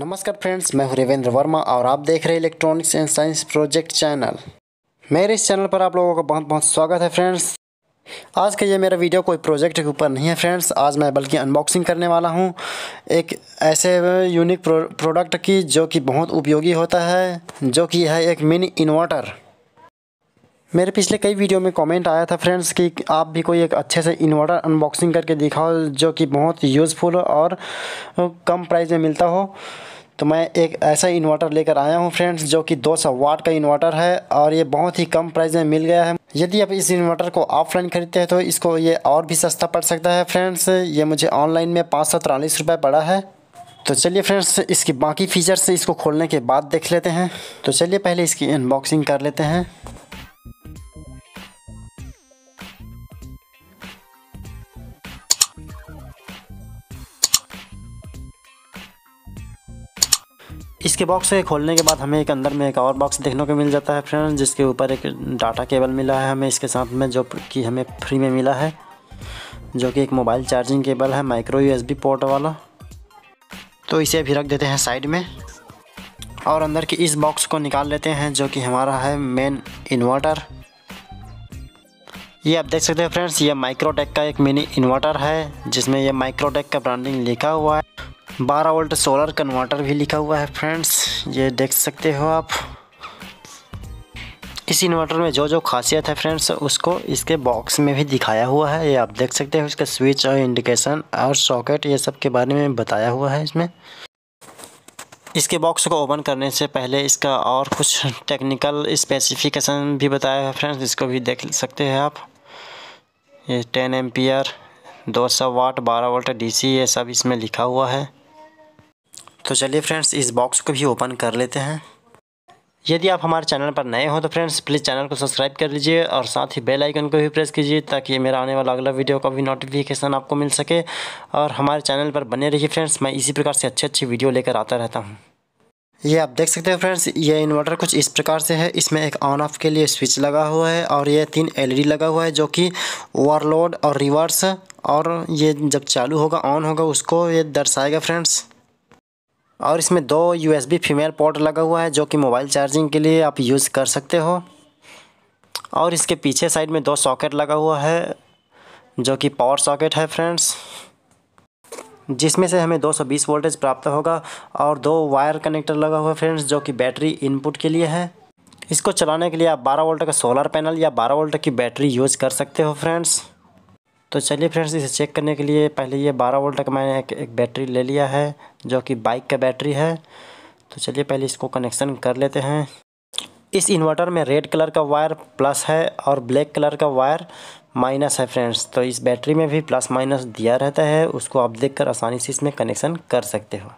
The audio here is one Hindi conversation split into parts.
नमस्कार फ्रेंड्स मैं हूं रविंद्र वर्मा और आप देख रहे हैं electronics and science project channel मेरे इस चैनल पर आप लोगों का बहुत बहुत स्वागत है फ्रेंड्स आज का ये मेरा वीडियो कोई प्रोजेक्ट के ऊपर नहीं है फ्रेंड्स आज मैं बल्कि अनबॉक्सिंग करने वाला हूँ एक ऐसे यूनिक प्रोडक्ट की जो कि बहुत उपयोगी होता है जो कि है एक मिनी इन्वर्टर मेरे पिछले कई वीडियो में कमेंट आया था फ्रेंड्स कि आप भी कोई एक अच्छे से इन्वर्टर अनबॉक्सिंग करके दिखाओ जो कि बहुत यूज़फुल और कम प्राइस में मिलता हो तो मैं एक ऐसा इन्वर्टर लेकर आया हूँ फ्रेंड्स जो कि 200 वाट का इन्वर्टर है और ये बहुत ही कम प्राइस में मिल गया है यदि आप इस इन्वर्टर को ऑफलाइन खरीदते हैं तो इसको ये और भी सस्ता पड़ सकता है फ्रेंड्स ये मुझे ऑनलाइन में पाँच सौ तिरालीस रुपये पड़ा है तो चलिए फ्रेंड्स इसकी बाकी फ़ीचर्स इसको खोलने के बाद देख लेते हैं तो चलिए पहले इसकी अनबॉक्सिंग कर लेते हैं इसके बॉक्स के खोलने के बाद हमें एक अंदर में एक और बॉक्स देखने को मिल जाता है फ्रेंड्स जिसके ऊपर एक डाटा केबल मिला है हमें इसके साथ में जो कि हमें फ्री में मिला है जो कि एक मोबाइल चार्जिंग केबल है माइक्रो यूएसबी पोर्ट वाला तो इसे भी रख देते हैं साइड में और अंदर के इस बॉक्स को निकाल लेते हैं जो कि हमारा है मेन इन्वर्टर ये आप देख सकते हैं फ्रेंड्स ये माइक्रोटेक का एक मिनी इन्वर्टर है जिसमें यह माइक्रोटेक का ब्रांडिंग लिखा हुआ है 12 वोल्ट सोलर कन्वर्टर भी लिखा हुआ है फ्रेंड्स ये देख सकते हो आप इस इन्वर्टर में जो जो खासियत है फ्रेंड्स उसको इसके बॉक्स में भी दिखाया हुआ है ये आप देख सकते हो इसका स्विच और इंडिकेशन और सॉकेट ये सब के बारे में बताया हुआ है इसमें इसके बॉक्स को ओपन करने से पहले इसका और कुछ टेक्निकल स्पेसिफिकेशन भी बताया है फ्रेंड्स इसको भी देख सकते हैं आप ये टेन एम्पियर सौ वाट बारह वोल्ट सी ये सब इसमें लिखा हुआ है तो चलिए फ्रेंड्स इस बॉक्स को भी ओपन कर लेते हैं यदि आप हमारे चैनल पर नए हो तो फ्रेंड्स प्लीज़ चैनल को सब्सक्राइब कर लीजिए और साथ ही बेल आइकन को भी प्रेस कीजिए ताकि मेरा आने वाला अगला वीडियो का भी नोटिफिकेशन आपको मिल सके और हमारे चैनल पर बने रहिए फ्रेंड्स मैं इसी प्रकार से अच्छे अच्छी वीडियो लेकर आता रहता हूँ ये आप देख सकते हैं फ्रेंड्स ये इन्वर्टर कुछ इस प्रकार से है इसमें एक ऑन ऑफ के लिए स्विच लगा हुआ है और ये तीन एलईडी e लगा हुआ है जो कि ओवरलोड और रिवर्स और ये जब चालू होगा ऑन होगा उसको ये दर्शाएगा फ्रेंड्स और इसमें दो बी फीमेल पोर्ट लगा हुआ है जो कि मोबाइल चार्जिंग के लिए आप यूज़ कर सकते हो और इसके पीछे साइड में दो सॉकेट लगा हुआ है जो कि पावर सॉकेट है फ्रेंड्स जिसमें से हमें 220 वोल्टेज प्राप्त होगा और दो वायर कनेक्टर लगा हुआ है फ्रेंड्स जो कि बैटरी इनपुट के लिए है इसको चलाने के लिए आप 12 वोल्ट का सोलर पैनल या 12 वोल्ट की बैटरी यूज़ कर सकते हो फ्रेंड्स तो चलिए फ्रेंड्स इसे चेक करने के लिए पहले ये 12 वोल्ट का मैंने एक, एक बैटरी ले लिया है जो कि बाइक का बैटरी है तो चलिए पहले इसको कनेक्शन कर लेते हैं इस इन्वर्टर में रेड कलर का वायर प्लस है और ब्लैक कलर का वायर माइनस है फ्रेंड्स तो इस बैटरी में भी प्लस माइनस दिया रहता है उसको आप देखकर आसानी से इसमें कनेक्शन कर सकते हो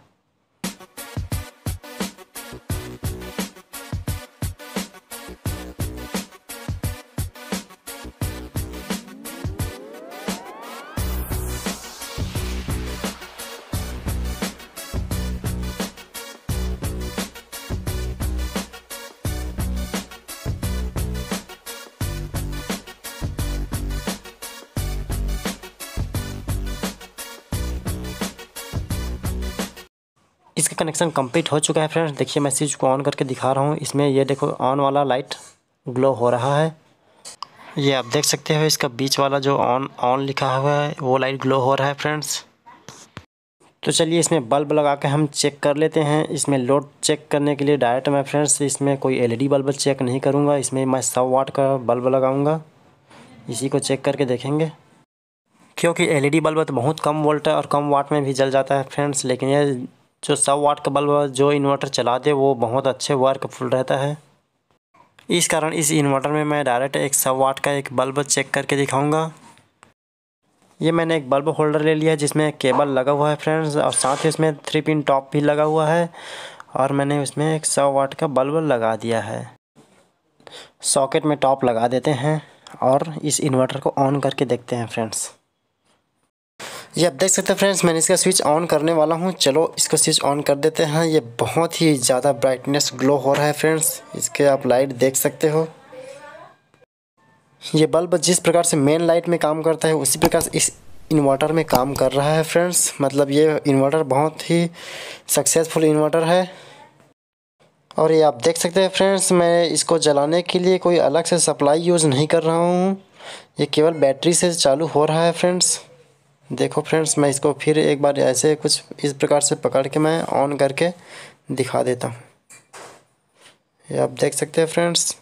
इसका कनेक्शन कंप्लीट हो चुका है फ्रेंड्स देखिए मैं स्विच को ऑन करके दिखा रहा हूँ इसमें ये देखो ऑन वाला लाइट ग्लो हो रहा है ये आप देख सकते हो इसका बीच वाला जो ऑन ऑन लिखा हुआ है वो लाइट ग्लो हो रहा है फ्रेंड्स तो चलिए इसमें बल्ब लगा के हम चेक कर लेते हैं इसमें लोड चेक करने के लिए डायरेक्ट मैं फ्रेंड्स इसमें कोई एलईडी बल्ब चेक नहीं करूँगा इसमें मैं सौ वाट का बल्ब लगाऊँगा इसी को चेक करके देखेंगे क्योंकि एलईडी बल्ब तो बहुत कम वोल्ट और कम वाट में भी जल जाता है फ्रेंड्स लेकिन ये जो सौ वाट का बल्ब जो इन्वर्टर चला दे वो बहुत अच्छे वर्कफुल रहता है इस कारण इस इन्वर्टर में मैं डायरेक्ट एक सौ वाट का एक बल्ब चेक करके दिखाऊंगा ये मैंने एक बल्ब होल्डर ले लिया जिसमें केबल लगा हुआ है फ्रेंड्स और साथ ही उसमें थ्री पिन टॉप भी लगा हुआ है और मैंने उसमें एक सौ वाट का बल्ब लगा दिया है सॉकेट में टॉप लगा देते हैं और इस इन्वर्टर को ऑन करके देखते हैं फ्रेंड्स ये आप देख सकते हैं फ्रेंड्स मैंने इसका स्विच ऑन करने वाला हूँ चलो इसको स्विच ऑन कर देते हैं ये बहुत ही ज़्यादा ब्राइटनेस ग्लो हो रहा है फ्रेंड्स इसके आप लाइट देख सकते हो ये बल्ब जिस प्रकार से मेन लाइट में काम करता है उसी प्रकार से इस इन्वर्टर में काम कर रहा है फ्रेंड्स मतलब ये इन्वर्टर बहुत ही सक्सेसफुल इन्वर्टर है और ये आप देख सकते हैं फ्रेंड्स मैं इसको जलाने के लिए कोई अलग से सप्लाई यूज़ नहीं कर रहा हूँ ये केवल बैटरी से चालू हो रहा है फ्रेंड्स देखो फ्रेंड्स मैं इसको फिर एक बार ऐसे कुछ इस प्रकार से पकड़ के मैं ऑन करके दिखा देता हूँ ये आप देख सकते हैं फ्रेंड्स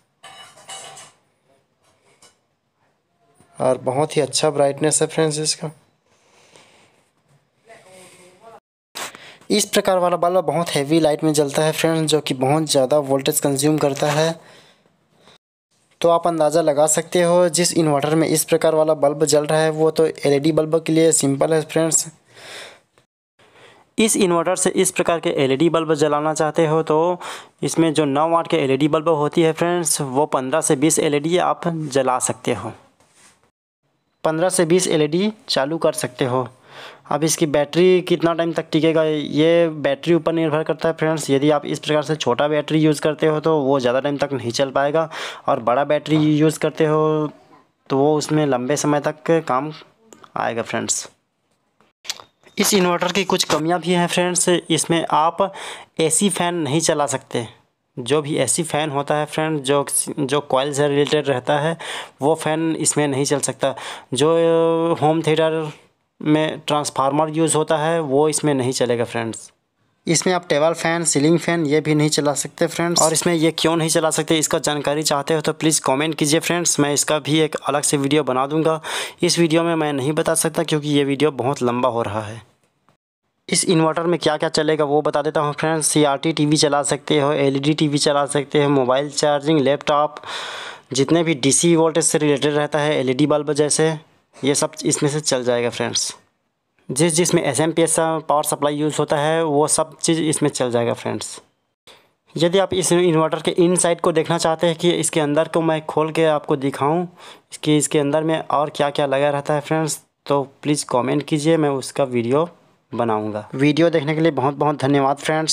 और बहुत ही अच्छा ब्राइटनेस है फ्रेंड्स इसका इस प्रकार वाला बल्ब बहुत हैवी लाइट में जलता है फ्रेंड्स जो कि बहुत ज़्यादा वोल्टेज कंज्यूम करता है तो आप अंदाज़ा लगा सकते हो जिस इन्वर्टर में इस प्रकार वाला बल्ब जल रहा है वो तो एलईडी बल्ब के लिए सिंपल है फ्रेंड्स इस इन्वर्टर से इस प्रकार के एलईडी बल्ब जलाना चाहते हो तो इसमें जो नौ वाट के एलईडी बल्ब होती है फ्रेंड्स वो पंद्रह से ई डी आप जला सकते हो पंद्रह से ई डी चालू कर सकते हो अब इसकी बैटरी कितना टाइम तक टिकेगा ये बैटरी ऊपर निर्भर करता है फ्रेंड्स यदि आप इस प्रकार से छोटा बैटरी यूज़ करते हो तो वो ज़्यादा टाइम तक नहीं चल पाएगा और बड़ा बैटरी यूज़ करते हो तो वो उसमें लंबे समय तक काम आएगा फ्रेंड्स इस इन्वर्टर की कुछ कमियां भी हैं फ्रेंड्स इसमें आप एसी फ़ैन नहीं चला सकते जो भी एसी फ़ैन होता है फ्रेंड जो जो कॉयल से रिलेटेड रहता है वो फ़ैन इसमें नहीं चल सकता जो होम थिएटर में ट्रांसफार्मर यूज़ होता है वो इसमें नहीं चलेगा फ्रेंड्स इसमें आप टेबल फ़ैन सीलिंग फ़ैन ये भी नहीं चला सकते फ्रेंड्स और इसमें ये क्यों नहीं चला सकते इसका जानकारी चाहते हो तो प्लीज़ कमेंट कीजिए फ्रेंड्स मैं इसका भी एक अलग से वीडियो बना दूंगा इस वीडियो में मैं नहीं बता सकता क्योंकि ये वीडियो बहुत लंबा हो रहा है इस इन्वर्टर में क्या क्या चलेगा वो बता देता हूँ फ्रेंड्स सी आर टी चला सकते हो एल ई डी चला सकते हो मोबाइल चार्जिंग लैपटॉप जितने भी डी वोल्टेज से रिलेटेड रहता है एल बल्ब e जैसे ये सब इसमें से चल जाएगा फ्रेंड्स जिस जिसमें S M P S power supply use होता है वो सब चीज़ इसमें चल जाएगा फ्रेंड्स यदि आप इस इन्वर्टर के इन साइड को देखना चाहते हैं कि इसके अंदर को मैं खोल के आपको दिखाऊं कि इसके अंदर में और क्या क्या लगा रहता है फ्रेंड्स तो प्लीज़ कमेंट कीजिए मैं उसका वीडियो बनाऊंगा वीडियो देखने के लिए बहुत बहुत धन्यवाद फ्रेंड्स